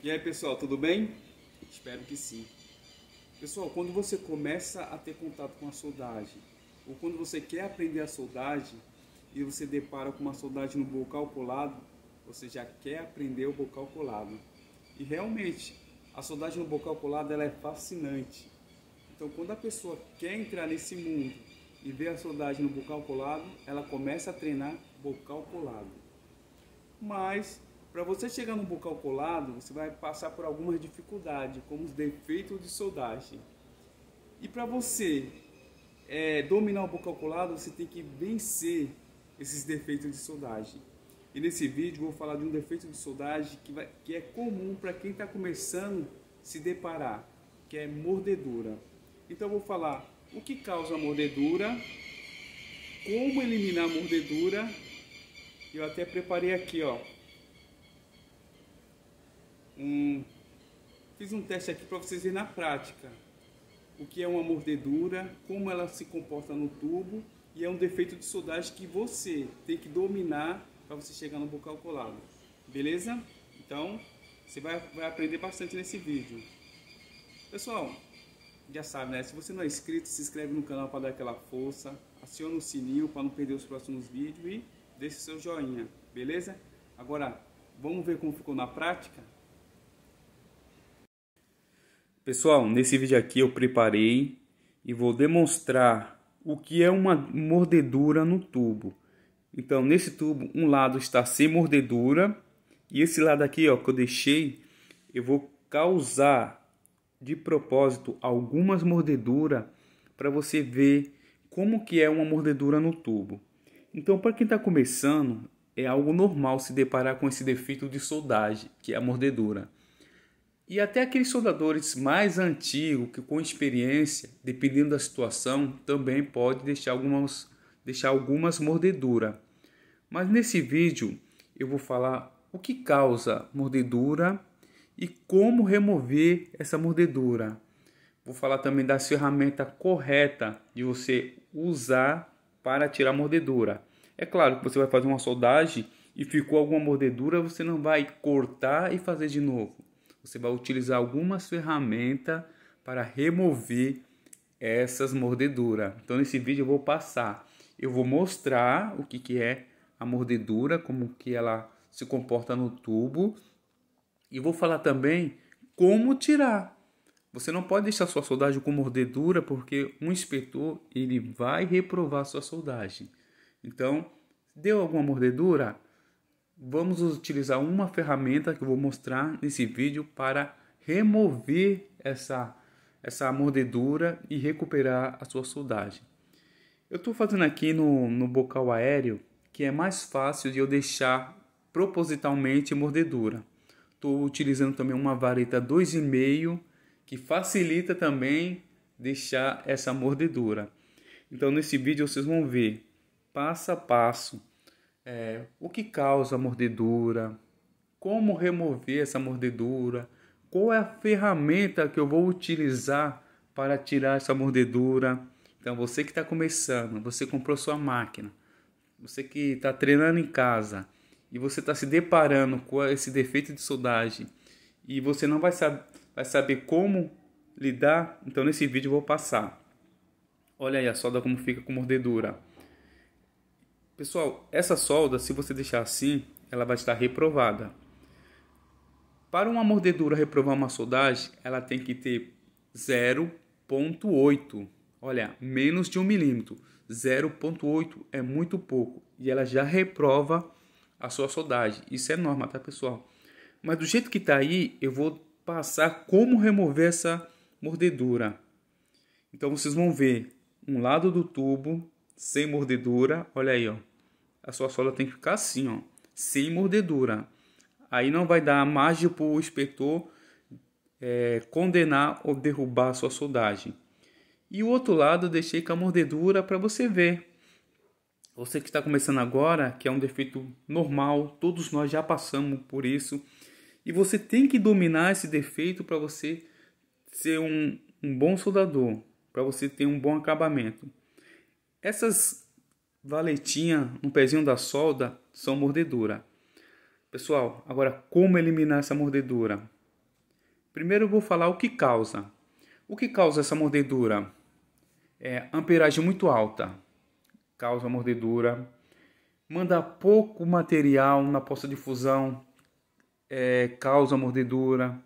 E aí pessoal, tudo bem? Espero que sim. Pessoal, quando você começa a ter contato com a soldagem, ou quando você quer aprender a soldagem e você depara com uma soldagem no bocal colado, você já quer aprender o bocal colado. E realmente, a soldagem no bocal colado ela é fascinante. Então, quando a pessoa quer entrar nesse mundo e ver a soldagem no bocal colado, ela começa a treinar bocal colado. Mas para você chegar no bocal colado, você vai passar por algumas dificuldades, como os defeitos de soldagem. E para você é, dominar o bocal colado, você tem que vencer esses defeitos de soldagem. E nesse vídeo vou falar de um defeito de soldagem que, vai, que é comum para quem está começando se deparar, que é mordedura. Então vou falar o que causa a mordedura, como eliminar a mordedura. Eu até preparei aqui, ó, um, fiz um teste aqui para vocês verem na prática o que é uma mordedura, como ela se comporta no tubo e é um defeito de soldagem que você tem que dominar para você chegar no bucal colado, beleza? Então você vai, vai aprender bastante nesse vídeo. Pessoal, já sabe né, se você não é inscrito, se inscreve no canal para dar aquela força, aciona o sininho para não perder os próximos vídeos e deixe seu joinha, beleza? Agora, vamos ver como ficou na prática? Pessoal, nesse vídeo aqui eu preparei e vou demonstrar o que é uma mordedura no tubo. Então, nesse tubo, um lado está sem mordedura e esse lado aqui, ó, que eu deixei, eu vou causar de propósito algumas mordeduras para você ver como que é uma mordedura no tubo. Então, para quem está começando, é algo normal se deparar com esse defeito de soldagem, que é a mordedura. E até aqueles soldadores mais antigos, que com experiência, dependendo da situação, também pode deixar algumas, deixar algumas mordeduras. Mas nesse vídeo eu vou falar o que causa mordedura e como remover essa mordedura. Vou falar também das ferramentas corretas de você usar para tirar a mordedura. É claro que você vai fazer uma soldagem e ficou alguma mordedura, você não vai cortar e fazer de novo você vai utilizar algumas ferramentas para remover essas mordeduras. Então nesse vídeo eu vou passar, eu vou mostrar o que, que é a mordedura, como que ela se comporta no tubo e vou falar também como tirar. Você não pode deixar sua soldagem com mordedura porque um inspetor ele vai reprovar sua soldagem. Então, deu alguma mordedura? vamos utilizar uma ferramenta que eu vou mostrar nesse vídeo para remover essa, essa mordedura e recuperar a sua soldagem. Eu estou fazendo aqui no, no bocal aéreo, que é mais fácil de eu deixar propositalmente mordedura. Estou utilizando também uma vareta 2,5, que facilita também deixar essa mordedura. Então nesse vídeo vocês vão ver passo a passo é, o que causa a mordedura, como remover essa mordedura, qual é a ferramenta que eu vou utilizar para tirar essa mordedura. Então, você que está começando, você comprou sua máquina, você que está treinando em casa e você está se deparando com esse defeito de soldagem e você não vai, sab vai saber como lidar, então nesse vídeo eu vou passar. Olha aí a solda como fica com mordedura. Pessoal, essa solda, se você deixar assim, ela vai estar reprovada. Para uma mordedura reprovar uma soldagem, ela tem que ter 0,8. Olha, menos de um milímetro. 0,8 é muito pouco. E ela já reprova a sua soldagem. Isso é norma, tá, pessoal? Mas do jeito que está aí, eu vou passar como remover essa mordedura. Então, vocês vão ver um lado do tubo sem mordedura. Olha aí, ó a sua sola tem que ficar assim, ó, sem mordedura. Aí não vai dar margem para o inspetor é, condenar ou derrubar a sua soldagem. E o outro lado deixei com a mordedura para você ver. Você que está começando agora, que é um defeito normal, todos nós já passamos por isso. E você tem que dominar esse defeito para você ser um, um bom soldador, para você ter um bom acabamento. Essas valetinha, no pezinho da solda são mordedura. Pessoal, agora como eliminar essa mordedura? Primeiro eu vou falar o que causa. O que causa essa mordedura? É amperagem muito alta. Causa mordedura. Manda pouco material na poça de fusão. É, causa mordedura.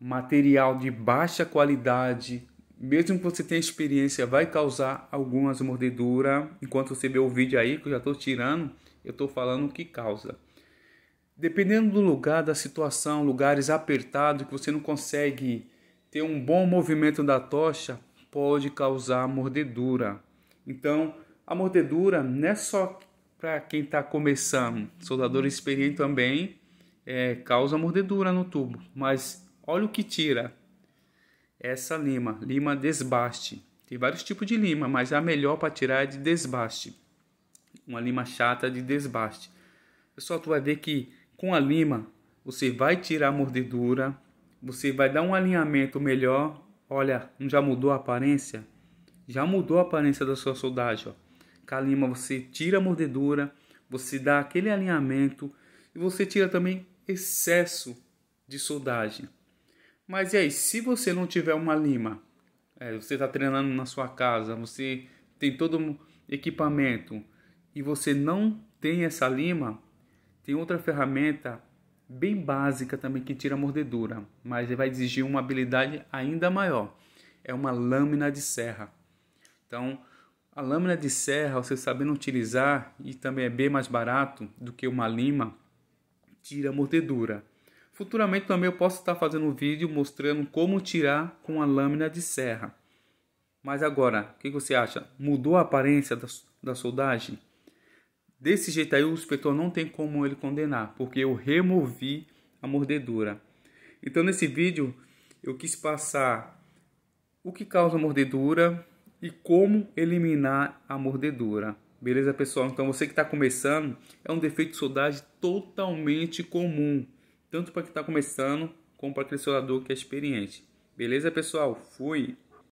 Material de baixa qualidade mesmo que você tenha experiência, vai causar algumas mordeduras. Enquanto você vê o vídeo aí, que eu já estou tirando, eu estou falando o que causa. Dependendo do lugar, da situação, lugares apertados que você não consegue ter um bom movimento da tocha, pode causar mordedura. Então, a mordedura não é só para quem está começando, soldador experiente também é, causa mordedura no tubo, mas olha o que tira essa lima, lima desbaste. Tem vários tipos de lima, mas a melhor para tirar é de desbaste. Uma lima chata de desbaste. Pessoal, tu vai ver que com a lima você vai tirar a mordedura, você vai dar um alinhamento melhor. Olha, já mudou a aparência? Já mudou a aparência da sua soldagem. Ó. Com a lima você tira a mordedura, você dá aquele alinhamento e você tira também excesso de soldagem. Mas e aí, se você não tiver uma lima, é, você está treinando na sua casa, você tem todo um equipamento e você não tem essa lima, tem outra ferramenta bem básica também que tira a mordedura, mas vai exigir uma habilidade ainda maior. É uma lâmina de serra. Então, a lâmina de serra, você sabendo utilizar e também é bem mais barato do que uma lima, tira a mordedura. Futuramente também eu posso estar fazendo um vídeo mostrando como tirar com a lâmina de serra. Mas agora, o que você acha? Mudou a aparência da, da soldagem? Desse jeito aí o inspetor não tem como ele condenar, porque eu removi a mordedura. Então nesse vídeo eu quis passar o que causa a mordedura e como eliminar a mordedura. Beleza pessoal? Então você que está começando é um defeito de soldagem totalmente comum tanto para quem está começando como para aquele soldador que é experiente. Beleza, pessoal? Fui!